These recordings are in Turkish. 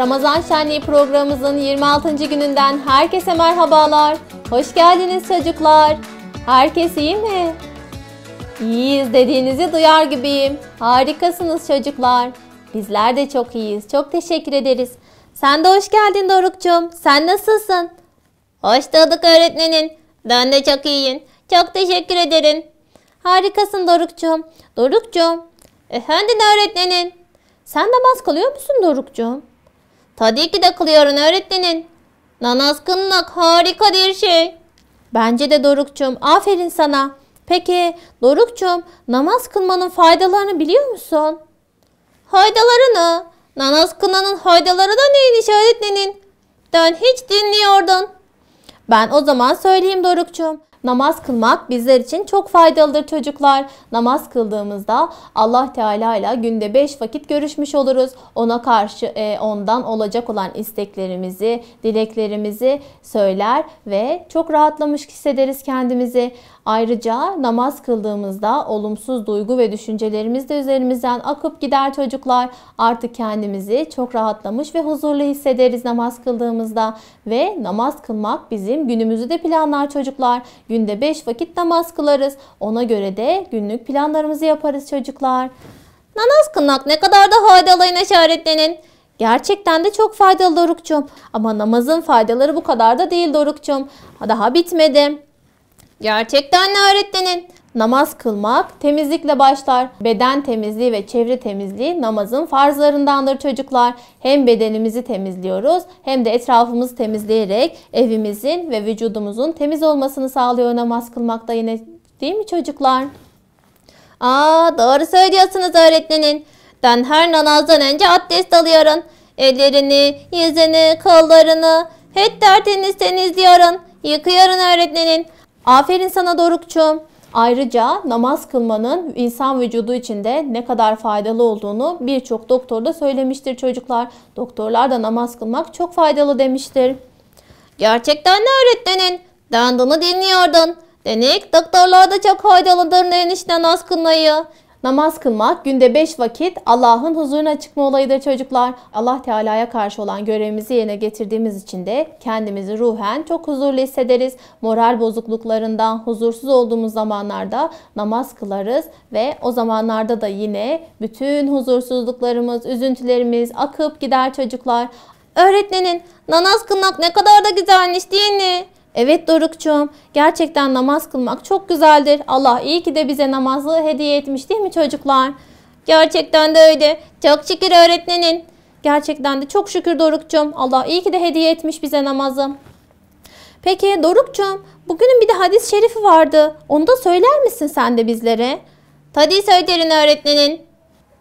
Ramazan Şenliği programımızın 26. gününden herkese merhabalar. Hoş geldiniz çocuklar. Herkes iyi mi? İyiyiz dediğinizi duyar gibiyim. Harikasınız çocuklar. Bizler de çok iyiyiz. Çok teşekkür ederiz. Sen de hoş geldin Doruk'cum. Sen nasılsın? Hoş bulduk öğretmenin. Ben de çok iyiyim. Çok teşekkür ederim. Harikasın Doruk'cum. Doruk'cum. Efendim öğretmenin. Sen namaz kılıyor musun Doruk'cum? Tabii ki de kılıyorum öğretmenin. Namaz kılmak harika bir şey. Bence de Dorukçum. Aferin sana. Peki Dorukçum namaz kılmanın faydalarını biliyor musun? Faydalarını? Namaz kılmanın faydaları da neymiş öğretmenin? Ben hiç dinliyordun. Ben o zaman söyleyeyim Dorukçum. Namaz kılmak bizler için çok faydalıdır çocuklar. Namaz kıldığımızda Allah Teala ile günde 5 vakit görüşmüş oluruz. Ona karşı e, ondan olacak olan isteklerimizi, dileklerimizi söyler ve çok rahatlamış hissederiz kendimizi. Ayrıca namaz kıldığımızda olumsuz duygu ve düşüncelerimiz de üzerimizden akıp gider çocuklar. Artık kendimizi çok rahatlamış ve huzurlu hissederiz namaz kıldığımızda ve namaz kılmak bizim günümüzü de planlar çocuklar. Günde 5 vakit namaz kılarız. Ona göre de günlük planlarımızı yaparız çocuklar. Namaz kılmak ne kadar da faydalı işaretlenin. Gerçekten de çok faydalı Dorukçum. Ama namazın faydaları bu kadar da değil Dorukçum. Daha bitmedi. Gerçekten ne öğretmenin? Namaz kılmak temizlikle başlar. Beden temizliği ve çevre temizliği namazın farzlarındandır çocuklar. Hem bedenimizi temizliyoruz hem de etrafımızı temizleyerek evimizin ve vücudumuzun temiz olmasını sağlıyor namaz kılmakta yine değil mi çocuklar? Aa doğru söylüyorsunuz öğretmenin. Ben her namazdan önce abdest alıyorum. Ellerini, yüzünü, kollarını hep tertemiz temizliyorum. Yıkıyorum öğretmenin. Aferin sana Dorukçum. Ayrıca namaz kılmanın insan vücudu içinde ne kadar faydalı olduğunu birçok doktor da söylemiştir çocuklar. Doktorlar da namaz kılmak çok faydalı demiştir. Gerçekten ne öğretmenin? Dandını dinliyordun. Denik da çok faydalıdır enişten namaz kılmayı. Namaz kılmak günde 5 vakit Allah'ın huzuruna çıkma olayıdır çocuklar. Allah Teala'ya karşı olan görevimizi yerine getirdiğimiz için de kendimizi ruhen çok huzurlu hissederiz. Moral bozukluklarından huzursuz olduğumuz zamanlarda namaz kılarız ve o zamanlarda da yine bütün huzursuzluklarımız, üzüntülerimiz akıp gider çocuklar. Öğretmenin namaz kılmak ne kadar da güzelmiş değil mi? Evet Dorukçum, gerçekten namaz kılmak çok güzeldir. Allah iyi ki de bize namazı hediye etmiş değil mi çocuklar? Gerçekten de öyle. Çok şükür öğretmenin. Gerçekten de çok şükür Dorukçum. Allah iyi ki de hediye etmiş bize namazı. Peki Dorukçum, bugünün bir de hadis-i şerifi vardı. Onu da söyler misin sen de bizlere? Tabii söylerin öğretmenin.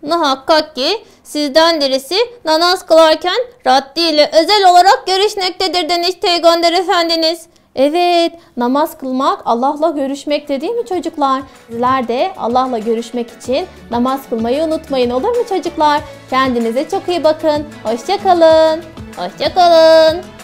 Muhakkak ki sizden birisi namaz kılarken raddi ile özel olarak görüşmektedir demiş Peygamber Efendiniz. Evet, namaz kılmak Allah'la görüşmek değil mi çocuklar? Sizler de Allah'la görüşmek için namaz kılmayı unutmayın olur mu çocuklar? Kendinize çok iyi bakın. Hoşçakalın. Hoşçakalın.